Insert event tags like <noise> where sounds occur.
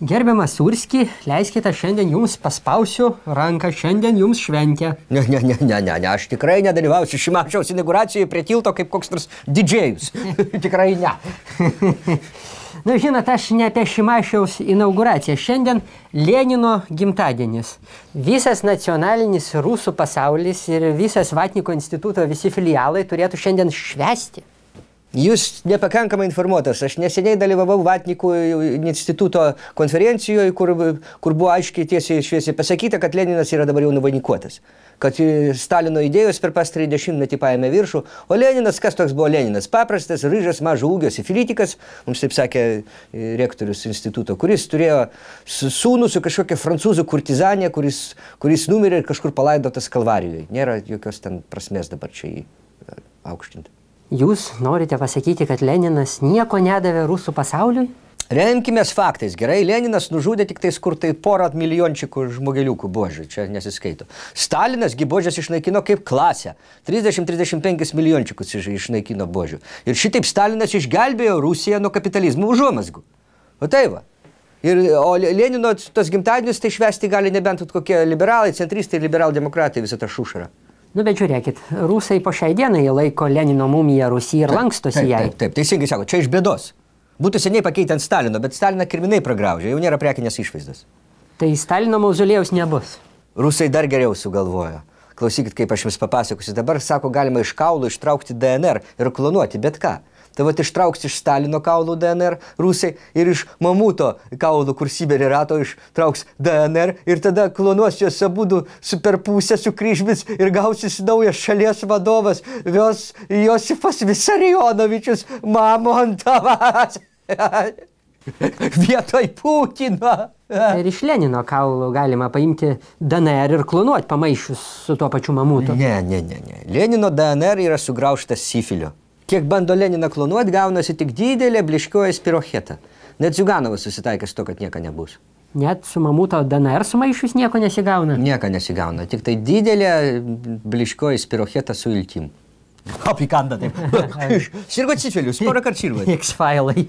Gerbiamas Urski, leiskite šiandien jums paspausiu ranką, šiandien jums šventė. Ne, ne, ne, ne, ne, ne, aš tikrai nedalyvausiu šimašiaus inauguracijoje prie tilto kaip koks nors didžėjus. <laughs> tikrai ne. <laughs> Na, žinot, aš ne apie Šimašiaus inauguraciją. Šiandien Lenino gimtadienis. Visas nacionalinis rusų pasaulis ir visas Vatniko instituto visi filialai turėtų šiandien švesti. Jūs nepakankamai informuotas. Aš neseniai dalyvavau Vatnikų instituto konferencijoje, kur, kur buvo aiškiai tiesiai šviesiai pasakyta, kad Leninas yra dabar jau nuvainikuotas. Kad e, Stalino idėjos per pastarąjį dešimtmetį paėmė viršų. O Leninas, kas toks buvo Leninas? Paprastas, ryžas, mažo ūgio, sifilitikas, mums taip sakė e, rektorius instituto, kuris turėjo sūnų su kažkokia prancūzų kurtizanė, kuris, kuris numirė ir kažkur palaidotas Kalvarijoje. Nėra jokios ten prasmės dabar čia jį e, aukštinti. Jūs norite pasakyti, kad Leninas nieko nedavė rusų pasauliui? Remkimės faktais, gerai, Leninas nužudė tik tais kur tai porą milijončikų žmogeliukų božių, čia nesiskaito. Stalinas gybožės išnaikino kaip klasę, 30-35 milijončikus išnaikino božių. Ir šitaip Stalinas išgelbėjo Rusiją nuo kapitalizmo užuomasgų. O tai va. Ir, o Lenino tos gimtadienius tai švesti gali nebent kokie liberalai, centristai, liberaldemokratai visą tą šušarą. Nu, bet žiūrėkit, rusai po šiai dienai laiko Lenino mumiją Rusiją ir taip, lankstosi jai. Taip, taip, taip, teisingai sako, čia iš bėdos. Būtų seniai pakeitę ant Stalino, bet Staliną kirminai pragraužė, jau nėra prekinės išvaizdos. Tai Stalino mauzolėjaus nebus. Rusai dar geriau sugalvojo. Klausykit, kaip aš jums papasakosiu. Dabar, sako, galima iš kaulų ištraukti DNR ir klonuoti bet ką. Tai va ištrauks iš Stalino kaulų DNR rusai ir iš mamuto kaulų, kur Sibirė rato, ištrauks DNR ir tada klonuos juos abudu su perpusė, su kryžmis ir gausis naujas šalies vadovas, jos, Josifas Visarionovičius, mamontovas. <laughs> Vietoj Putino. Ir iš Lenino kaulų galima paimti DNR ir klonuoti, pamaišius su tuo pačiu mamutu. Ne, ne, ne, ne. Lenino DNR yra sugraužtas sifiliu. Kiek bando Leniną klonuoti, gaunasi tik didelė bliškioja spirocheta. Net Ziuganovas susitaikė su to, kad nieko nebus. Net su mamuto DNR sumaišius nieko nesigauna? Nieko nesigauna, tik tai didelė bliškoji spirocheta su iltim. Apikanda taip. <laughs> Sirgo atsičelius, porą kartų sirgo. X-failai.